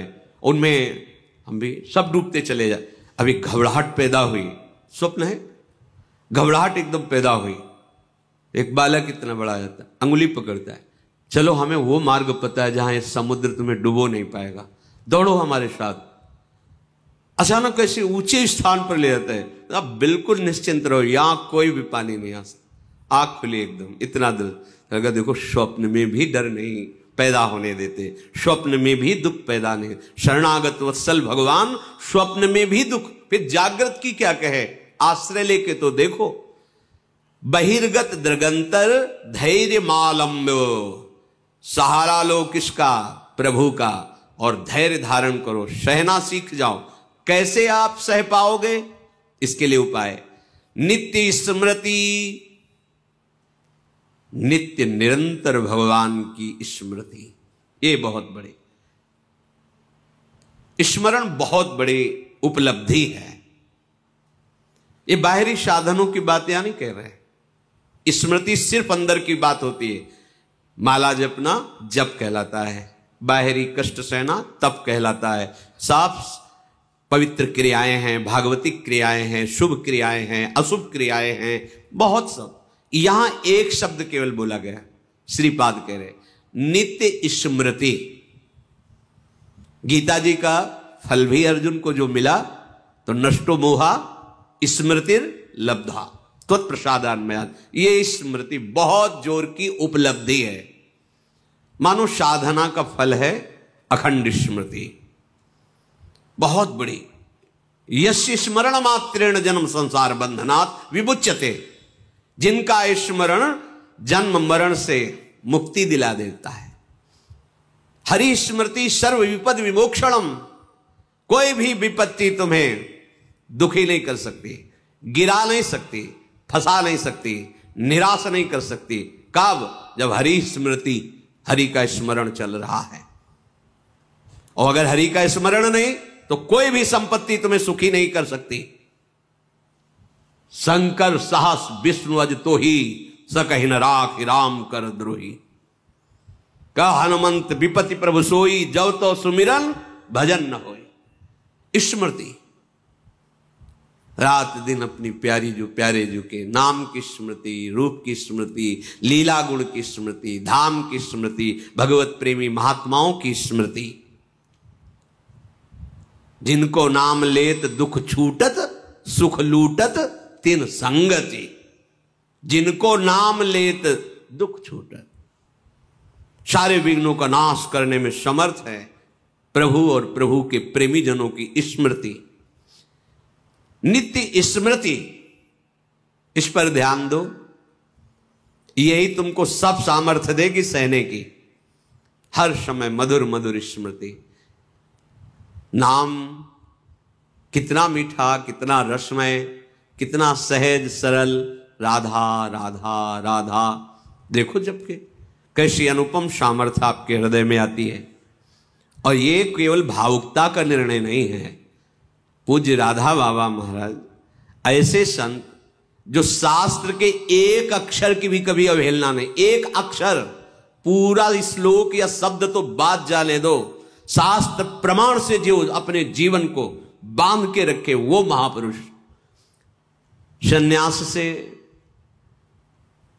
उनमें हम भी सब डूबते चले जा अभी घबराहट पैदा हुई स्वप्न है घबराहट एकदम पैदा हुई एक बालक इतना बड़ा जाता है अंगुली पकड़ता है चलो हमें वो मार्ग पता है जहां इस समुद्र तुम्हें डुबो नहीं पाएगा दौड़ो हमारे साथ अचानक कैसे ऊंचे स्थान पर ले जाता है आप बिल्कुल निश्चिंत रहो यहां कोई भी पानी नहीं आ सकता आग खुली एकदम इतना दिल अगर देखो स्वप्न में भी डर नहीं पैदा होने देते स्वप्न में भी दुख पैदा नहीं शरणागत वत्सल भगवान स्वप्न में भी दुख फिर जागृत की क्या कहे आश्रय लेके तो देखो बहिर्गत दृगंतर धैर्य मालम्ब सहारा लो किसका प्रभु का और धैर्य धारण करो सहना सीख जाओ कैसे आप सह पाओगे इसके लिए उपाय नित्य स्मृति नित्य निरंतर भगवान की स्मृति ये बहुत बड़े स्मरण बहुत बड़ी उपलब्धि है ये बाहरी साधनों की बात या नहीं कह रहे स्मृति सिर्फ अंदर की बात होती है माला जपना जप कहलाता है बाहरी कष्ट सहना तप कहलाता है साफ पवित्र क्रियाएं हैं भागवतिक क्रियाएं हैं शुभ क्रियाएं हैं अशुभ क्रियाएं हैं बहुत सब यहां एक शब्द केवल बोला गया श्रीपाद कह रहे नित्य स्मृति गीता जी का फल भी अर्जुन को जो मिला तो नष्टो मोहा स्मृति लब्धा त्वत तो प्रसादान ये स्मृति बहुत जोर की उपलब्धि है मानो साधना का फल है अखंड स्मृति बहुत बड़ी यश स्मरण मात्रेण जन्म संसार बंधनात् विमुच्यते जिनका स्मरण जन्म मरण से मुक्ति दिला देता है हरि स्मृति सर्व विपद विमोक्षणम कोई भी विपत्ति तुम्हें दुखी नहीं कर सकती गिरा नहीं सकती फंसा नहीं सकती निराश नहीं कर सकती कब जब हरि स्मृति हरि का स्मरण चल रहा है और अगर हरि का स्मरण नहीं तो कोई भी संपत्ति तुम्हें सुखी नहीं कर सकती शंकर साहस विष्णु अज तो ही सकहिन राख राम कर द्रोही कह हनुमंत विपति प्रभु सोई जब तो सुमिरन भजन न हो स्मृति रात दिन अपनी प्यारी जो प्यारे जो के नाम की स्मृति रूप की स्मृति लीला गुण की स्मृति धाम की स्मृति भगवत प्रेमी महात्माओं की स्मृति जिनको नाम लेत दुख छूटत सुख लूटत तीन संगति जिनको नाम लेत दुख छूटत सारे विघ्नों का नाश करने में समर्थ है प्रभु और प्रभु के प्रेमी जनों की स्मृति नित्य स्मृति इस पर ध्यान दो यही तुमको सब सामर्थ्य देगी सहने की हर समय मधुर मधुर स्मृति नाम कितना मीठा कितना रसमय कितना सहज सरल राधा राधा राधा देखो जबकि कैसी अनुपम सामर्थ्य आपके हृदय में आती है और ये केवल भावुकता का निर्णय नहीं है पूज्य राधा बाबा महाराज ऐसे संत जो शास्त्र के एक अक्षर की भी कभी अवहेलना नहीं एक अक्षर पूरा श्लोक या शब्द तो बात जाने दो शास्त्र प्रमाण से जो अपने जीवन को बांध के रखे वो महापुरुष संन्यास से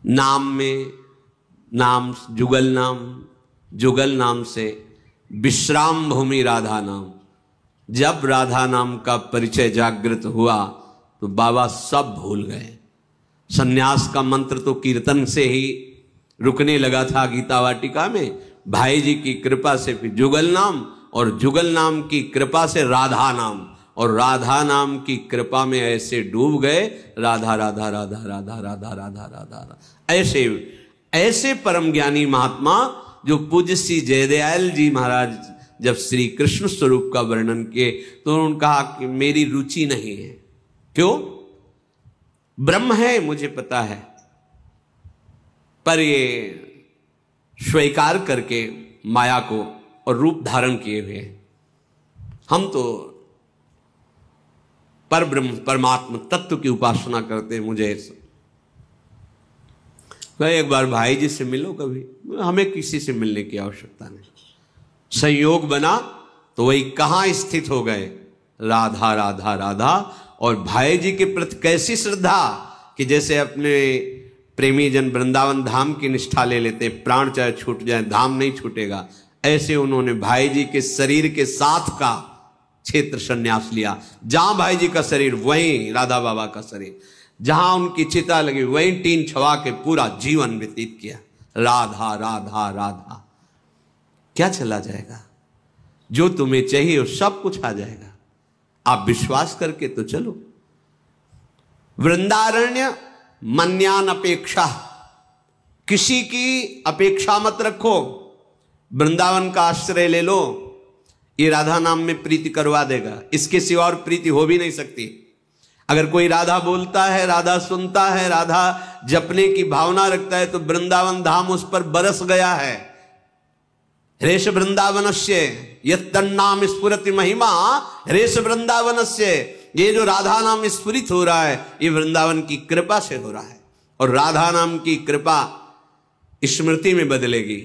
नाम में नाम जुगल नाम जुगल नाम से विश्राम भूमि राधा नाम जब राधा नाम का परिचय जागृत हुआ तो बाबा सब भूल गए सन्यास का मंत्र तो कीर्तन से ही रुकने लगा था गीता वाटिका में भाई जी की कृपा से फिर जुगल नाम और जुगल नाम की कृपा से राधा नाम और राधा नाम की कृपा में ऐसे डूब गए राधा राधा राधा राधा राधा राधा राधा ऐसे ऐसे परम ज्ञानी महात्मा जो पूज्य श्री जयदयाल जी महाराज जब श्री कृष्ण स्वरूप का वर्णन किए तो उन्होंने कहा कि मेरी रुचि नहीं है क्यों ब्रह्म है मुझे पता है पर ये स्वीकार करके माया को और रूप धारण किए हुए हैं हम तो पर ब्रह्म परमात्म तत्व की उपासना करते हैं मुझे मैं एक बार भाई जी से मिलो कभी हमें किसी से मिलने की आवश्यकता नहीं संयोग बना तो वही कहाँ स्थित हो गए राधा राधा राधा और भाई जी के प्रति कैसी श्रद्धा कि जैसे अपने प्रेमी जन वृंदावन धाम की निष्ठा ले लेते प्राण चाहे छूट जाए धाम नहीं छूटेगा ऐसे उन्होंने भाई जी के शरीर के साथ का क्षेत्र संन्यास लिया जहां भाई जी का शरीर वहीं राधा बाबा का शरीर जहां उनकी चिता लगी वही टीन छवा के पूरा जीवन व्यतीत किया राधा राधा राधा क्या चला जाएगा जो तुम्हें चाहिए वो सब कुछ आ जाएगा आप विश्वास करके तो चलो वृंदारण्य मन्यान अपेक्षा किसी की अपेक्षा मत रखो वृंदावन का आश्रय ले लो ये राधा नाम में प्रीति करवा देगा इसके सिवा और प्रीति हो भी नहीं सकती अगर कोई राधा बोलता है राधा सुनता है राधा जपने की भावना रखता है तो वृंदावन धाम उस पर बरस गया है रेश से यम स्फुरति महिमा रेश वृंदावन से ये जो राधा नाम स्फुरित हो रहा है ये वृंदावन की कृपा से हो रहा है और राधा नाम की कृपा स्मृति में बदलेगी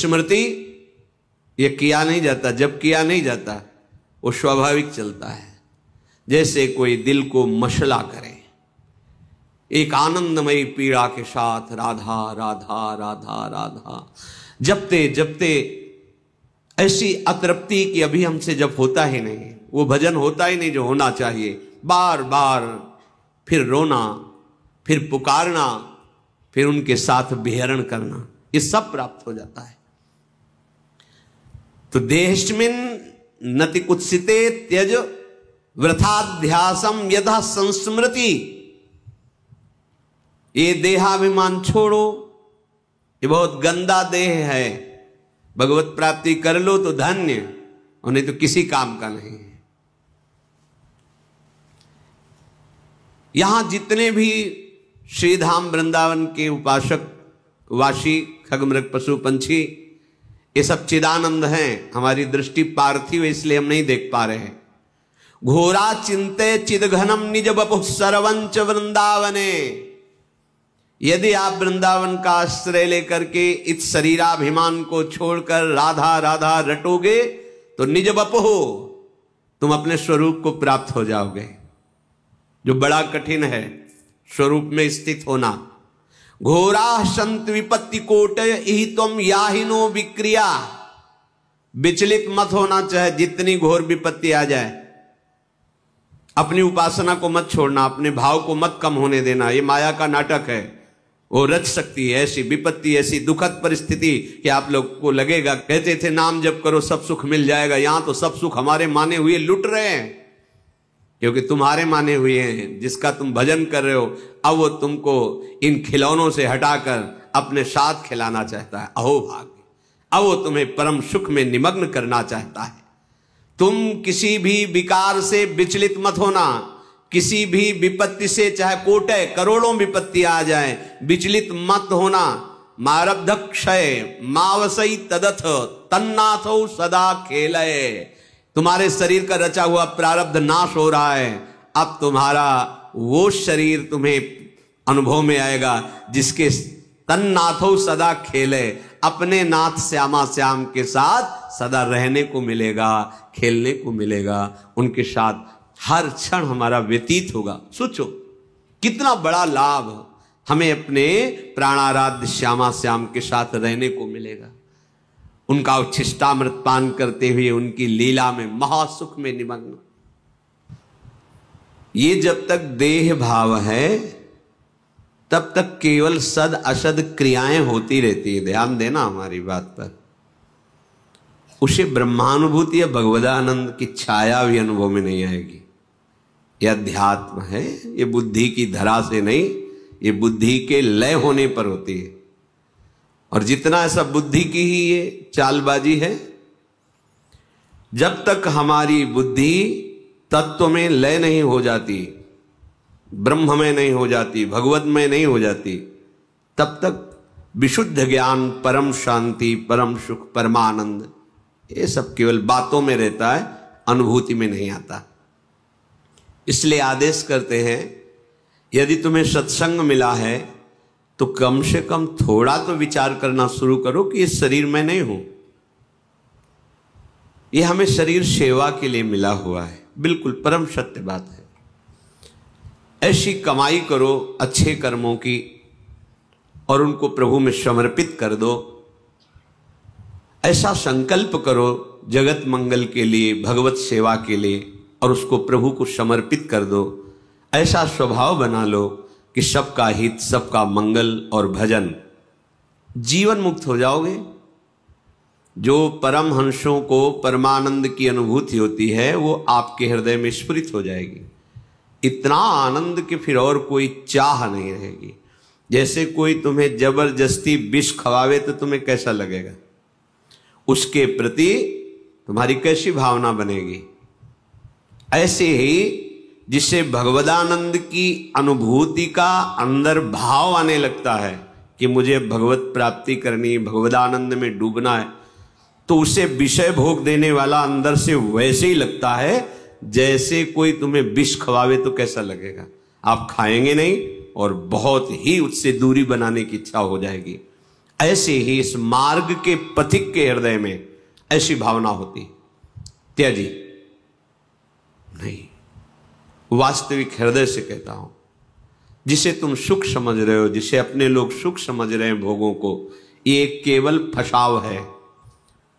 स्मृति ये किया नहीं जाता जब किया नहीं जाता वो स्वाभाविक चलता है जैसे कोई दिल को मसला करे एक आनंदमयी पीड़ा के साथ राधा राधा राधा राधा जपते जपते ऐसी अतृप्ति की अभी हमसे जब होता ही नहीं वो भजन होता ही नहीं जो होना चाहिए बार बार फिर रोना फिर पुकारना फिर उनके साथ बिहरण करना ये सब प्राप्त हो जाता है तो देहस्मिन नति कुत्सिते त्यज वृथाध्यासम यथा संस्मृति ये देहाभिमान छोड़ो ये बहुत गंदा देह है भगवत प्राप्ति कर लो तो धन्य और नहीं तो किसी काम का नहीं है यहां जितने भी श्रीधाम वृंदावन के उपासक वासी खगमृग पशु पंछी ये सब चिदानंद हैं हमारी दृष्टि पार्थिव इसलिए हम नहीं देख पा रहे हैं घोरा चिंते चिदघनम निज बपु सर्वंच वृंदावने यदि आप वृंदावन का आश्रय लेकर के इस शरीराभिमान को छोड़कर राधा राधा रटोगे तो निज बपो तुम अपने स्वरूप को प्राप्त हो जाओगे जो बड़ा कठिन है स्वरूप में स्थित होना घोरा संत विपत्ति कोट ही तुम याहिनो विक्रिया विचलित मत होना चाहे जितनी घोर विपत्ति आ जाए अपनी उपासना को मत छोड़ना अपने भाव को मत कम होने देना ये माया का नाटक है वो रच सकती है ऐसी विपत्ति ऐसी दुखद परिस्थिति कि आप लोग को लगेगा कहते थे नाम जब करो सब सुख मिल जाएगा यहां तो सब सुख हमारे माने हुए लुट रहे हैं क्योंकि तुम्हारे माने हुए हैं जिसका तुम भजन कर रहे हो अब वो तुमको इन खिलौनों से हटाकर अपने साथ खिलाना चाहता है अहो भाग अब वो तुम्हें परम सुख में निमग्न करना चाहता है तुम किसी भी विकार से विचलित मत होना किसी भी विपत्ति से चाहे कोटे करोड़ों विपत्ति आ जाए विचलित मत होना मारब्ध क्षय मावसई तदथ तन्नाथो सदा खेलय तुम्हारे शरीर का रचा हुआ प्रारब्ध नाश हो रहा है अब तुम्हारा वो शरीर तुम्हें अनुभव में आएगा जिसके तन नाथो सदा खेले अपने नाथ श्यामा श्याम के साथ सदा रहने को मिलेगा खेलने को मिलेगा उनके साथ हर क्षण हमारा व्यतीत होगा सोचो कितना बड़ा लाभ हमें अपने प्राणाराध्य श्यामा श्याम के साथ रहने को मिलेगा उनका उच्छिष्टामृत पान करते हुए उनकी लीला में महासुख में निमग्न ये जब तक देह भाव है तब तक केवल सद असद क्रियाएं होती रहती है ध्यान देना हमारी बात पर उसे ब्रह्मानुभूति या भगवदानंद की छाया भी अनुभव में नहीं आएगी यह अध्यात्म है ये बुद्धि की धरा से नहीं ये बुद्धि के लय होने पर होती है और जितना ऐसा बुद्धि की ही ये चालबाजी है जब तक हमारी बुद्धि तत्व में लय नहीं हो जाती ब्रह्म में नहीं हो जाती भगवत में नहीं हो जाती तब तक विशुद्ध ज्ञान परम शांति परम सुख परमानंद ये सब केवल बातों में रहता है अनुभूति में नहीं आता इसलिए आदेश करते हैं यदि तुम्हें सत्संग मिला है तो कम से कम थोड़ा तो विचार करना शुरू करो कि इस शरीर में नहीं हूं ये हमें शरीर सेवा के लिए मिला हुआ है बिल्कुल परम सत्य बात है ऐसी कमाई करो अच्छे कर्मों की और उनको प्रभु में समर्पित कर दो ऐसा संकल्प करो जगत मंगल के लिए भगवत सेवा के लिए और उसको प्रभु को समर्पित कर दो ऐसा स्वभाव बना लो कि सबका हित सबका मंगल और भजन जीवन मुक्त हो जाओगे जो परम हंसों को परमानंद की अनुभूति होती है वो आपके हृदय में स्फुरित हो जाएगी इतना आनंद कि फिर और कोई चाह नहीं रहेगी जैसे कोई तुम्हें जबरदस्ती विष खवावे तो तुम्हें कैसा लगेगा उसके प्रति तुम्हारी कैसी भावना बनेगी ऐसे ही जिससे भगवदानंद की अनुभूति का अंदर भाव आने लगता है कि मुझे भगवत प्राप्ति करनी भगवदानंद में डूबना है तो उसे विषय भोग देने वाला अंदर से वैसे ही लगता है जैसे कोई तुम्हें विष खवावे तो कैसा लगेगा आप खाएंगे नहीं और बहुत ही उससे दूरी बनाने की इच्छा हो जाएगी ऐसे ही इस मार्ग के पथिक के हृदय में ऐसी भावना होती त्याजी नहीं वास्तविक हृदय से कहता हूं जिसे तुम सुख समझ रहे हो जिसे अपने लोग सुख समझ रहे हैं भोगों को ये केवल फसाव है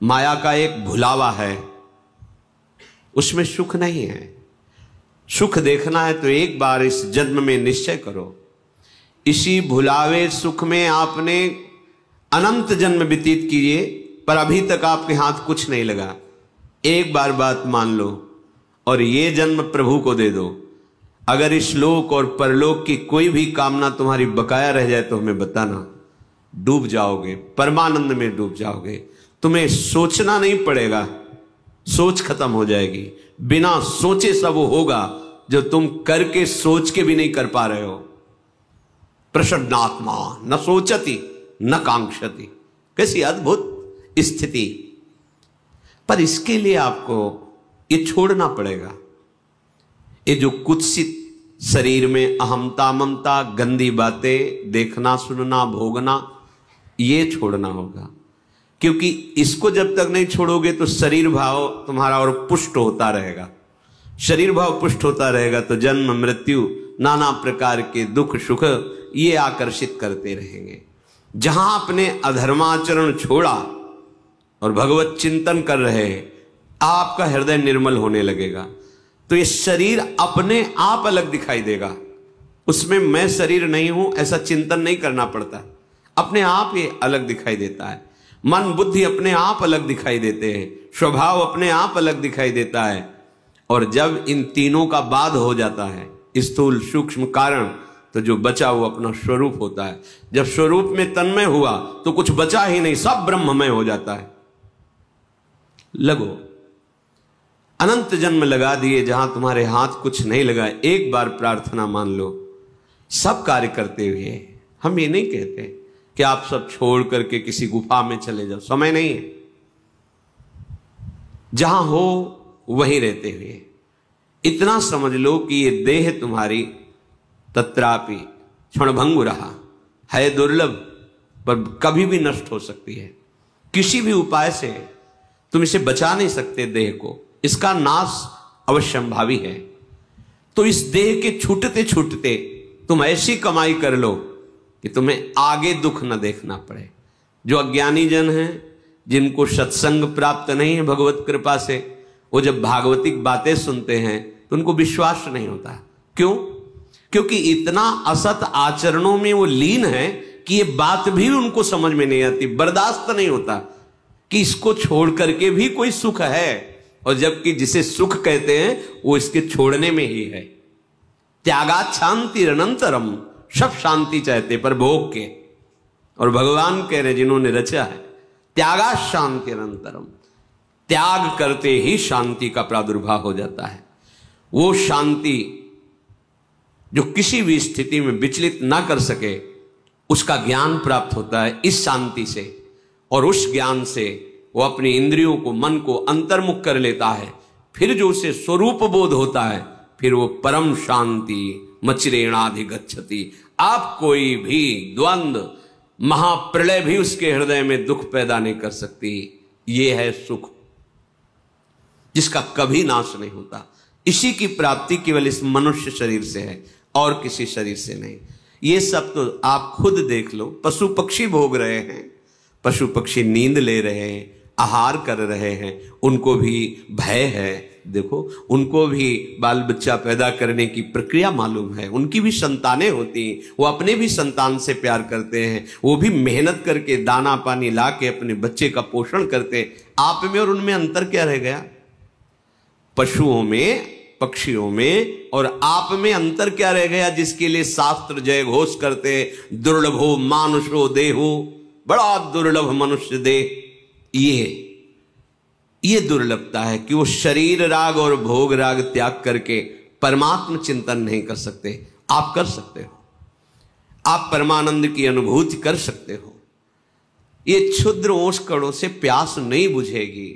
माया का एक भुलावा है उसमें सुख नहीं है सुख देखना है तो एक बार इस जन्म में निश्चय करो इसी भुलावे सुख में आपने अनंत जन्म व्यतीत किए पर अभी तक आपके हाथ कुछ नहीं लगा एक बार बात मान लो और ये जन्म प्रभु को दे दो अगर इस लोक और परलोक की कोई भी कामना तुम्हारी बकाया रह जाए तो हमें बताना डूब जाओगे परमानंद में डूब जाओगे तुम्हें सोचना नहीं पड़ेगा सोच खत्म हो जाएगी बिना सोचे सब वो होगा जो तुम करके सोच के भी नहीं कर पा रहे हो प्रसन्नात्मा न सोचती न कांक्षती कैसी अद्भुत स्थिति पर इसके लिए आपको ये छोड़ना पड़ेगा ये जो कुत्सित शरीर में अहमता ममता गंदी बातें देखना सुनना भोगना ये छोड़ना होगा क्योंकि इसको जब तक नहीं छोड़ोगे तो शरीर भाव तुम्हारा और पुष्ट होता रहेगा शरीर भाव पुष्ट होता रहेगा तो जन्म मृत्यु नाना प्रकार के दुख सुख ये आकर्षित करते रहेंगे जहां अपने अधर्माचरण छोड़ा और भगवत चिंतन कर रहे हैं आपका हृदय निर्मल होने लगेगा तो ये शरीर अपने आप अलग दिखाई देगा उसमें मैं शरीर नहीं हूं ऐसा चिंतन नहीं करना पड़ता अपने आप ये अलग दिखाई देता है मन बुद्धि अपने आप अलग दिखाई देते हैं स्वभाव अपने आप अलग दिखाई देता है और जब इन तीनों का बाद हो जाता है स्थूल सूक्ष्म कारण तो जो बचा वो अपना स्वरूप होता है जब स्वरूप में तन्मय हुआ तो कुछ बचा ही नहीं सब ब्रह्ममय हो जाता है लगो अनंत जन्म लगा दिए जहां तुम्हारे हाथ कुछ नहीं लगा एक बार प्रार्थना मान लो सब कार्य करते हुए हम ये नहीं कहते कि आप सब छोड़ करके किसी गुफा में चले जाओ समय नहीं है जहां हो वहीं रहते हुए इतना समझ लो कि ये देह तुम्हारी तत्रापि क्षणभंग रहा है दुर्लभ पर कभी भी नष्ट हो सकती है किसी भी उपाय से तुम इसे बचा नहीं सकते देह को इसका नाश भावी है तो इस देह के छूटते छूटते तुम ऐसी कमाई कर लो कि तुम्हें आगे दुख न देखना पड़े जो अज्ञानी जन हैं जिनको सत्संग प्राप्त नहीं है भगवत कृपा से वो जब भागवतिक बातें सुनते हैं तो उनको विश्वास नहीं होता क्यों क्योंकि इतना असत आचरणों में वो लीन है कि ये बात भी उनको समझ में नहीं आती बर्दाश्त नहीं होता कि इसको छोड़ करके भी कोई सुख है और जबकि जिसे सुख कहते हैं वो इसके छोड़ने में ही है त्यागा शांति अनंतरम सब शांति चाहते पर भोग के और भगवान कह रहे जिन्होंने रचा है त्यागा शांति अनंतरम त्याग करते ही शांति का प्रादुर्भाव हो जाता है वो शांति जो किसी भी स्थिति में विचलित ना कर सके उसका ज्ञान प्राप्त होता है इस शांति से और उस ज्ञान से वो अपनी इंद्रियों को मन को अंतर्मुख कर लेता है फिर जो उसे स्वरूप बोध होता है फिर वो परम शांति मचरेणाधि गच्छति आप कोई भी द्वंद महाप्रलय भी उसके हृदय में दुख पैदा नहीं कर सकती ये है सुख जिसका कभी नाश नहीं होता इसी की प्राप्ति केवल इस मनुष्य शरीर से है और किसी शरीर से नहीं ये सब तो आप खुद देख लो पशु पक्षी भोग रहे हैं पशु पक्षी नींद ले रहे हैं आहार कर रहे हैं उनको भी भय है देखो उनको भी बाल बच्चा पैदा करने की प्रक्रिया मालूम है उनकी भी संतानें होती हैं वो अपने भी संतान से प्यार करते हैं वो भी मेहनत करके दाना पानी ला के अपने बच्चे का पोषण करते हैं आप में और उनमें अंतर क्या रह गया पशुओं में पक्षियों में और आप में अंतर क्या रह गया जिसके लिए शास्त्र जय घोष करते दुर्लभ हो मानुष हो देहो बड़ा दुर्लभ मनुष्य देह ये ये दुर्लभता है कि वो शरीर राग और भोग राग त्याग करके परमात्म चिंतन नहीं कर सकते आप कर सकते हो आप परमानंद की अनुभूति कर सकते हो ये क्षुद्र कणों से प्यास नहीं बुझेगी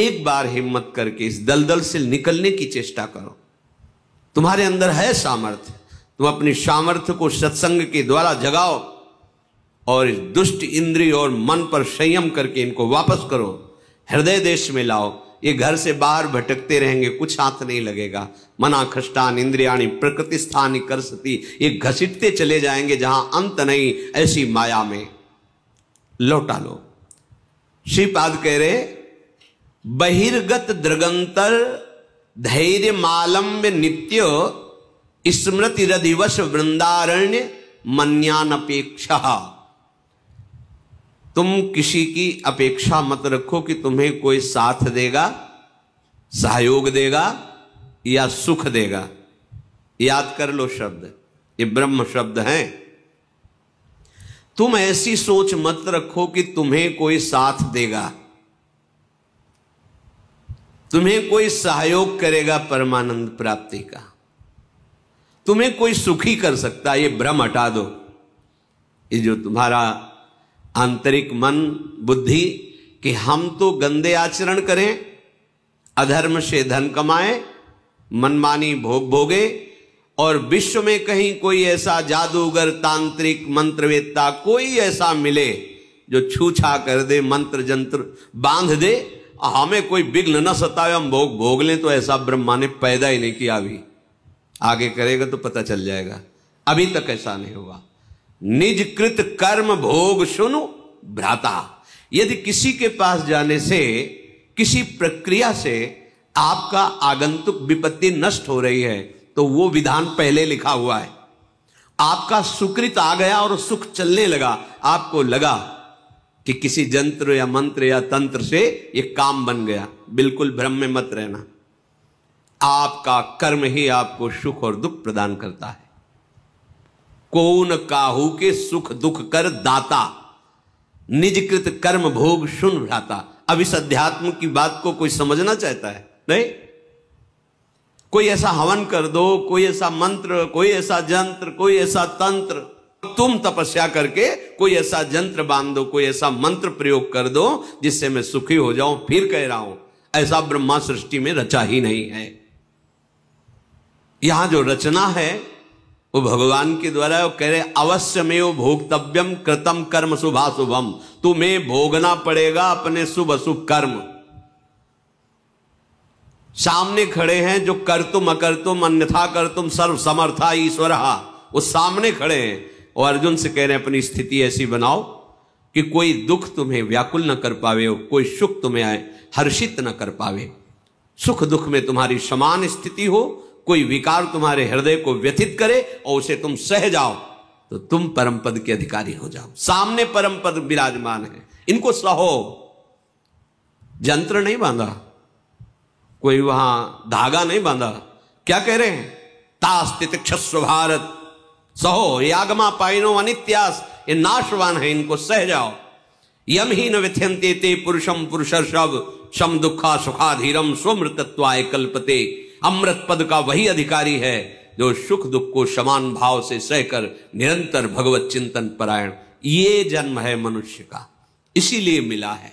एक बार हिम्मत करके इस दलदल से निकलने की चेष्टा करो तुम्हारे अंदर है सामर्थ्य तुम अपनी सामर्थ्य को सत्संग के द्वारा जगाओ और इस दुष्ट इंद्रिय और मन पर संयम करके इनको वापस करो हृदय देश में लाओ ये घर से बाहर भटकते रहेंगे कुछ हाथ नहीं लगेगा मना खष्टान इंद्रियाणी प्रकृति स्थानी कर सती ये घसीटते चले जाएंगे जहां अंत नहीं ऐसी माया में लौटा लो श्रीपाद कह रहे बहिर्गत दृगंतर धैर्य मालम्य नित्य स्मृति रधिवश वृंदारण्य अपेक्षा तुम किसी की अपेक्षा मत रखो कि तुम्हें कोई साथ देगा सहयोग देगा या सुख देगा याद कर लो शब्द ये ब्रह्म शब्द हैं तुम ऐसी सोच मत रखो कि तुम्हें कोई साथ देगा तुम्हें कोई सहयोग करेगा परमानंद प्राप्ति का तुम्हें कोई सुखी कर सकता है ये भ्रम हटा दो ये जो तुम्हारा आंतरिक मन बुद्धि कि हम तो गंदे आचरण करें अधर्म से धन कमाए मनमानी भोग भोगे और विश्व में कहीं कोई ऐसा जादूगर तांत्रिक मंत्रवेत्ता कोई ऐसा मिले जो छूछा कर दे मंत्र जंत्र बांध दे हमें कोई विघ्न न सताए हम भोग भोग लें तो ऐसा ब्रह्मा ने पैदा ही नहीं किया अभी आगे करेगा तो पता चल जाएगा अभी तक ऐसा नहीं हुआ निज कृत कर्म भोग सुनु भ्राता यदि किसी के पास जाने से किसी प्रक्रिया से आपका आगंतुक विपत्ति नष्ट हो रही है तो वो विधान पहले लिखा हुआ है आपका सुकृत आ गया और सुख चलने लगा आपको लगा कि किसी जंत्र या मंत्र या तंत्र से ये काम बन गया बिल्कुल भ्रम में मत रहना आपका कर्म ही आपको सुख और दुख प्रदान करता है कौन काहू के सुख दुख कर दाता निजकृत कर्म भोग सुन भ्राता अब इस अध्यात्म की बात को कोई समझना चाहता है नहीं कोई ऐसा हवन कर दो कोई ऐसा मंत्र कोई ऐसा जंत्र कोई ऐसा तंत्र तुम तपस्या करके कोई ऐसा जंत्र बांध दो कोई ऐसा मंत्र प्रयोग कर दो जिससे मैं सुखी हो जाऊं फिर कह रहा हूं ऐसा ब्रह्मा सृष्टि में रचा ही नहीं है यहां जो रचना है वो भगवान के द्वारा वो कह रहे अवश्य में वो भोगतव्यम कृतम कर्म शुभा शुभम तुम्हें भोगना पड़ेगा अपने शुभ अशुभ कर्म सामने खड़े हैं जो कर तुम अकर तुम अन्यथा कर तुम सर्व समर्था ईश्वर हाँ, वो सामने खड़े हैं और अर्जुन से कह रहे हैं अपनी स्थिति ऐसी बनाओ कि कोई दुख तुम्हें व्याकुल न कर पावे हो कोई सुख तुम्हें हर्षित न कर पावे सुख दुख में तुम्हारी समान स्थिति हो कोई विकार तुम्हारे हृदय को व्यथित करे और उसे तुम सह जाओ तो तुम परम पद के अधिकारी हो जाओ सामने परम पद विराजमान है इनको सहो जंत्र नहीं बांधा कोई वहां धागा नहीं बांधा क्या कह रहे हैं तास्तित क्षस्व भारत सहो यागमा पाइनो अनित्यास ये नाशवान है इनको सह जाओ यम ही न विथ्यंते ते पुरुषम पुरुषर्षव शम दुखा सुखाधीरम स्वमृतत्वाय कल्पते अमृत पद का वही अधिकारी है जो सुख दुख को समान भाव से सहकर निरंतर भगवत चिंतन परायण ये जन्म है मनुष्य का इसीलिए मिला है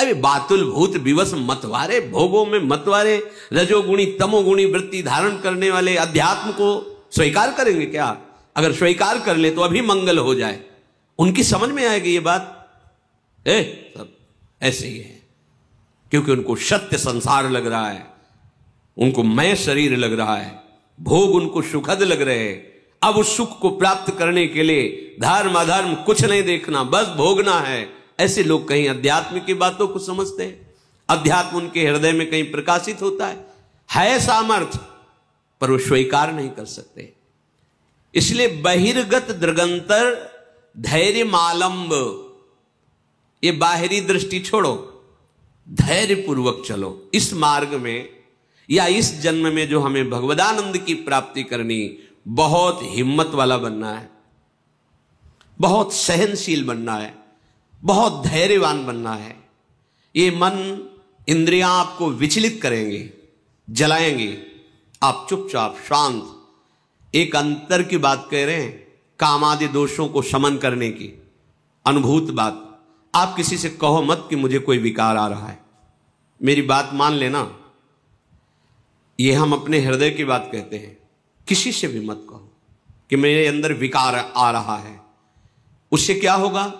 अरे बातुल भूत विवश मतवारे भोगों में मतवारे रजोगुणी तमोगुणी वृत्ति धारण करने वाले अध्यात्म को स्वीकार करेंगे क्या अगर स्वीकार कर ले तो अभी मंगल हो जाए उनकी समझ में आएगी ये बात ए सब ऐसे ही है क्योंकि उनको सत्य संसार लग रहा है उनको मैं शरीर लग रहा है भोग उनको सुखद लग रहे हैं अब उस सुख को प्राप्त करने के लिए धर्म अधर्म कुछ नहीं देखना बस भोगना है ऐसे लोग कहीं अध्यात्म की बातों को समझते हैं अध्यात्म उनके हृदय में कहीं प्रकाशित होता है है सामर्थ्य पर वो स्वीकार नहीं कर सकते इसलिए बहिर्गत दृगंतर धैर्य मालंब ये बाहरी दृष्टि छोड़ो धैर्य पूर्वक चलो इस मार्ग में या इस जन्म में जो हमें भगवदानंद की प्राप्ति करनी बहुत हिम्मत वाला बनना है बहुत सहनशील बनना है बहुत धैर्यवान बनना है ये मन इंद्रियां आपको विचलित करेंगे जलाएंगे आप चुपचाप शांत एक अंतर की बात कह रहे हैं कामादि दोषों को शमन करने की अनुभूत बात आप किसी से कहो मत कि मुझे कोई विकार आ रहा है मेरी बात मान लेना ये हम अपने हृदय की बात कहते हैं किसी से भी मत कहो कि मेरे अंदर विकार आ रहा है उससे क्या होगा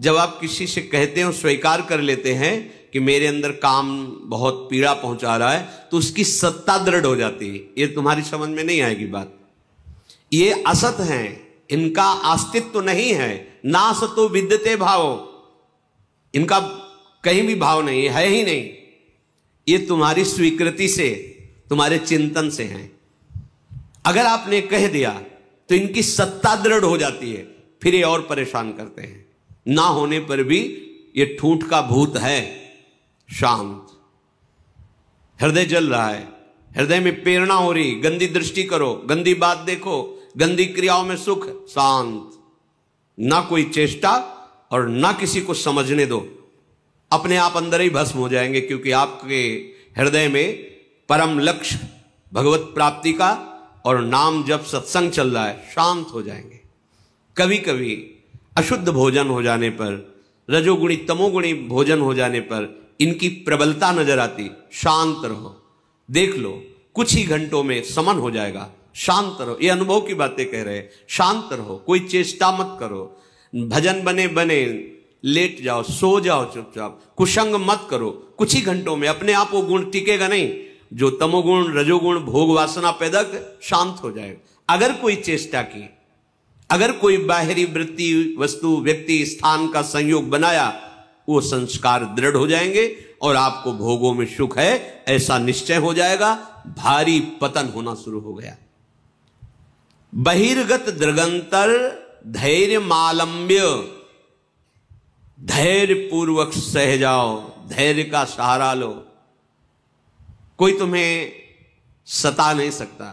जब आप किसी से कहते हो स्वीकार कर लेते हैं कि मेरे अंदर काम बहुत पीड़ा पहुंचा रहा है तो उसकी सत्ता दृढ़ हो जाती है ये तुम्हारी समझ में नहीं आएगी बात ये असत हैं इनका अस्तित्व तो नहीं है ना सतो विद्यते भाव इनका कहीं भी भाव नहीं है ही नहीं ये तुम्हारी स्वीकृति से तुम्हारे चिंतन से हैं अगर आपने कह दिया तो इनकी सत्ता दृढ़ हो जाती है फिर ये और परेशान करते हैं ना होने पर भी ये ठूठ का भूत है शांत हृदय जल रहा है हृदय में प्रेरणा हो रही गंदी दृष्टि करो गंदी बात देखो गंदी क्रियाओं में सुख शांत ना कोई चेष्टा और ना किसी को समझने दो अपने आप अंदर ही भस्म हो जाएंगे क्योंकि आपके हृदय में परम लक्ष्य भगवत प्राप्ति का और नाम जब सत्संग चल रहा है शांत हो जाएंगे कभी कभी अशुद्ध भोजन हो जाने पर रजोगुणी तमोगुणी भोजन हो जाने पर इनकी प्रबलता नजर आती शांत रहो देख लो कुछ ही घंटों में समन हो जाएगा शांत रहो ये अनुभव की बातें कह रहे हैं शांत रहो कोई चेष्टा मत करो भजन बने बने लेट जाओ सो जाओ चुपचाप कुशंग मत करो कुछ ही घंटों में अपने आप वो गुण टिकेगा नहीं जो तमोगुण रजोगुण भोग वासना पैदा कर शांत हो जाएगा अगर कोई चेष्टा की अगर कोई बाहरी वृत्ति वस्तु व्यक्ति स्थान का संयोग बनाया वो संस्कार दृढ़ हो जाएंगे और आपको भोगों में सुख है ऐसा निश्चय हो जाएगा भारी पतन होना शुरू हो गया बहिर्गत दृगंतर धैर्य मालंब्य धैर्य पूर्वक सह जाओ धैर्य का सहारा लो कोई तुम्हें सता नहीं सकता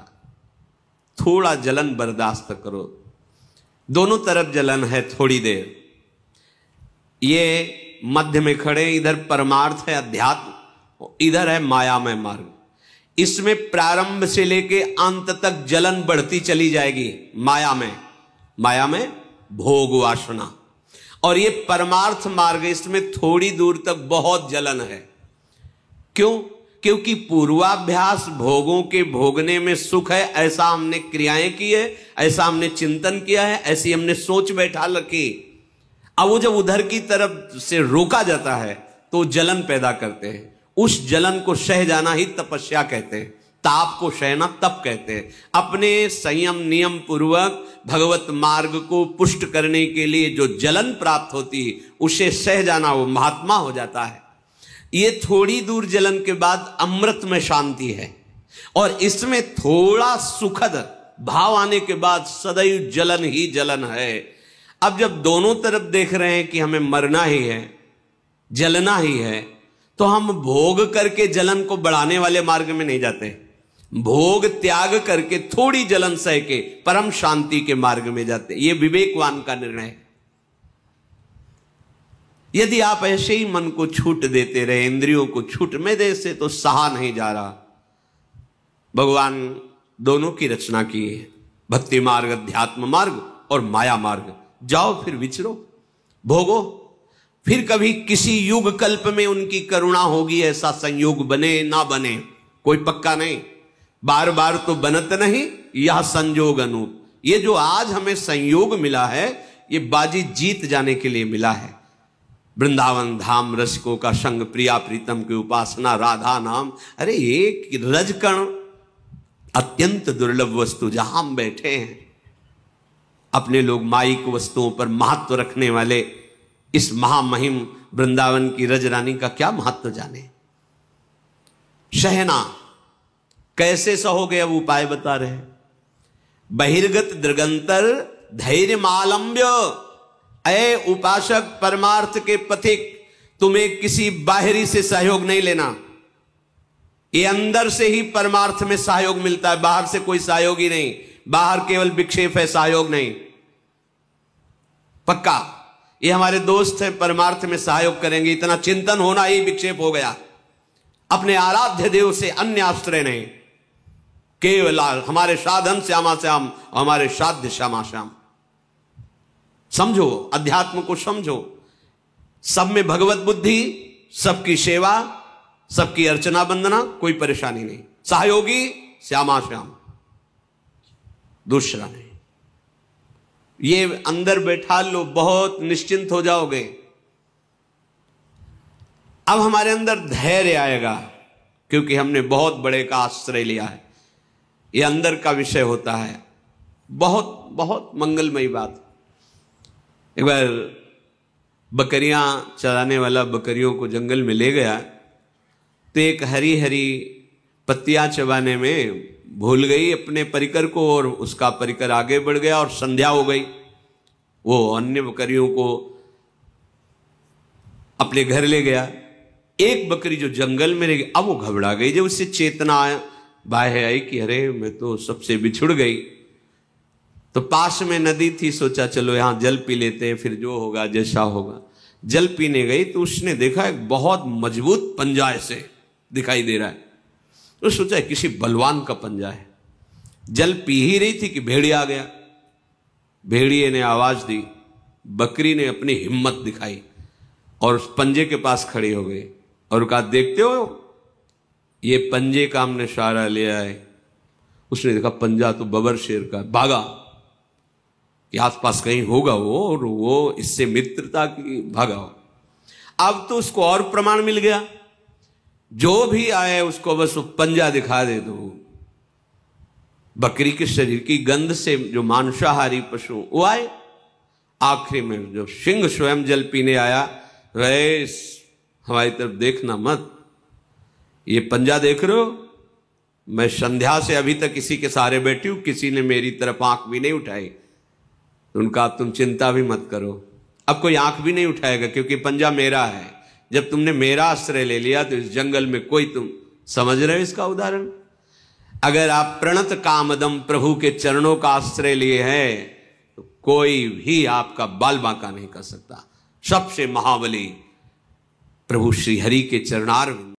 थोड़ा जलन बर्दाश्त करो दोनों तरफ जलन है थोड़ी देर ये मध्य में खड़े इधर परमार्थ है अध्यात्म इधर है माया में मार्ग इसमें प्रारंभ से लेके अंत तक जलन बढ़ती चली जाएगी माया में माया में भोग वासना और ये परमार्थ मार्ग इसमें थोड़ी दूर तक बहुत जलन है क्यों क्योंकि पूर्वाभ्यास भोगों के भोगने में सुख है ऐसा हमने क्रियाएं की है ऐसा हमने चिंतन किया है ऐसी हमने सोच बैठा रखी अब वो जब उधर की तरफ से रोका जाता है तो जलन पैदा करते हैं उस जलन को सह जाना ही तपस्या कहते हैं ताप को सहना तप कहते हैं अपने संयम नियम पूर्वक भगवत मार्ग को पुष्ट करने के लिए जो जलन प्राप्त होती है उसे सह जाना वो महात्मा हो जाता है ये थोड़ी दूर जलन के बाद अमृत में शांति है और इसमें थोड़ा सुखद भाव आने के बाद सदैव जलन ही जलन है अब जब दोनों तरफ देख रहे हैं कि हमें मरना ही है जलना ही है तो हम भोग करके जलन को बढ़ाने वाले मार्ग में नहीं जाते भोग त्याग करके थोड़ी जलन सह के परम शांति के मार्ग में जाते ये विवेकवान का निर्णय है यदि आप ऐसे ही मन को छूट देते रहे इंद्रियों को छूट में दे से तो सहा नहीं जा रहा भगवान दोनों की रचना की है भक्ति मार्ग अध्यात्म मार्ग और माया मार्ग जाओ फिर विचरो भोगो फिर कभी किसी युग कल्प में उनकी करुणा होगी ऐसा संयोग बने ना बने कोई पक्का नहीं बार बार तो बनत नहीं यह संयोग अनूप ये जो आज हमें संयोग मिला है ये बाजी जीत जाने के लिए मिला है वृंदावन धाम रसिकों का संग प्रिया प्रीतम की उपासना राधा नाम अरे एक रजकण अत्यंत दुर्लभ वस्तु जहां हम बैठे हैं अपने लोग माइक वस्तुओं पर महत्व रखने वाले इस महामहिम वृंदावन की रज रानी का क्या महत्व जाने शहना कैसे सहोगे अब उपाय बता रहे बहिर्गत दृगंतर धैर्य मालंब्य अय उपासक परमार्थ के पथिक तुम्हें किसी बाहरी से सहयोग नहीं लेना ये अंदर से ही परमार्थ में सहयोग मिलता है बाहर से कोई सहयोग ही नहीं बाहर केवल विक्षेप है सहयोग नहीं पक्का ये हमारे दोस्त है परमार्थ में सहयोग करेंगे इतना चिंतन होना ही विक्षेप हो गया अपने आराध्य देव से अन्य आश्रय नहीं केवल हमारे साधन श्यामा श्याम हमारे साध्य श्यामा श्याम समझो अध्यात्म को समझो सब में भगवत बुद्धि सबकी सेवा सबकी अर्चना वंदना कोई परेशानी नहीं सहयोगी श्यामा श्याम दूसरा नहीं ये अंदर बैठा लो बहुत निश्चिंत हो जाओगे अब हमारे अंदर धैर्य आएगा क्योंकि हमने बहुत बड़े का आश्रय लिया है ये अंदर का विषय होता है बहुत बहुत मंगलमयी बात एक बार बकरियां चराने वाला बकरियों को जंगल में ले गया तो एक हरी हरी पत्तियां चबाने में भूल गई अपने परिकर को और उसका परिकर आगे बढ़ गया और संध्या हो गई वो अन्य बकरियों को अपने घर ले गया एक बकरी जो जंगल में रह गई अब वो घबरा गई जब उससे चेतना बाह आई कि अरे मैं तो सबसे बिछुड़ गई तो पास में नदी थी सोचा चलो यहां जल पी लेते हैं फिर जो होगा जैसा होगा जल पीने गई तो उसने देखा एक बहुत मजबूत पंजा ऐसे दिखाई दे रहा है तो सोचा किसी बलवान का पंजा है जल पी ही रही थी कि भेड़िया आ गया भेड़िए ने आवाज दी बकरी ने अपनी हिम्मत दिखाई और उस पंजे के पास खड़ी हो गई और कहा देखते हो ये पंजे का हमने सहारा लिया है उसने देखा पंजा तो बबर शेर का भागा कि आसपास कहीं होगा वो और वो इससे मित्रता की भागा हो अब तो उसको और प्रमाण मिल गया जो भी आए उसको बस पंजा दिखा दे दो बकरी के शरीर की गंध से जो मांसाहारी पशु वो आए आखिरी में जो सिंह स्वयं जल पीने आया रेस हमारी तरफ देखना मत ये पंजा देख रहे हो मैं संध्या से अभी तक किसी के सहारे बैठी हूं किसी ने मेरी तरफ आंख भी नहीं उठाई उनका आप तुम चिंता भी मत करो अब कोई आंख भी नहीं उठाएगा क्योंकि पंजा मेरा है जब तुमने मेरा आश्रय ले लिया तो इस जंगल में कोई तुम समझ रहे हो इसका उदाहरण अगर आप प्रणत कामदम प्रभु के चरणों का आश्रय लिए हैं तो कोई भी आपका बाल बांका नहीं कर सकता सबसे महाबली प्रभु श्री हरि के चरणार